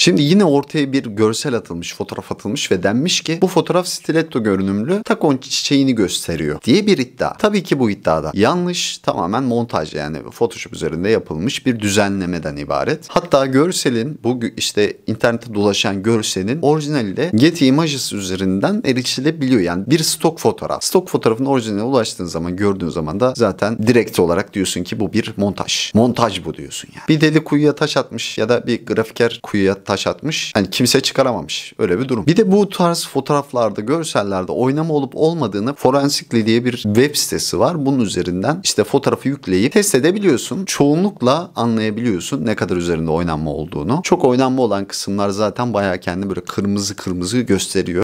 Şimdi yine ortaya bir görsel atılmış, fotoğraf atılmış ve denmiş ki bu fotoğraf stiletto görünümlü takon çiçeğini gösteriyor diye bir iddia. Tabii ki bu iddiada yanlış tamamen montaj yani Photoshop üzerinde yapılmış bir düzenlemeden ibaret. Hatta görselin bu işte internette dolaşan görselin orijinali de Getty Images üzerinden erişilebiliyor. Yani bir stok fotoğraf. Stok fotoğrafın orijinaline ulaştığın zaman gördüğün zaman da zaten direkt olarak diyorsun ki bu bir montaj. Montaj bu diyorsun yani. Bir deli kuyuya taş atmış ya da bir grafiker kuyuya taş atmış. Yani kimse çıkaramamış. Öyle bir durum. Bir de bu tarz fotoğraflarda, görsellerde oynama olup olmadığını Forensically diye bir web sitesi var. Bunun üzerinden işte fotoğrafı yükleyip test edebiliyorsun. Çoğunlukla anlayabiliyorsun ne kadar üzerinde oynanma olduğunu. Çok oynanma olan kısımlar zaten bayağı kendi böyle kırmızı kırmızı gösteriyor.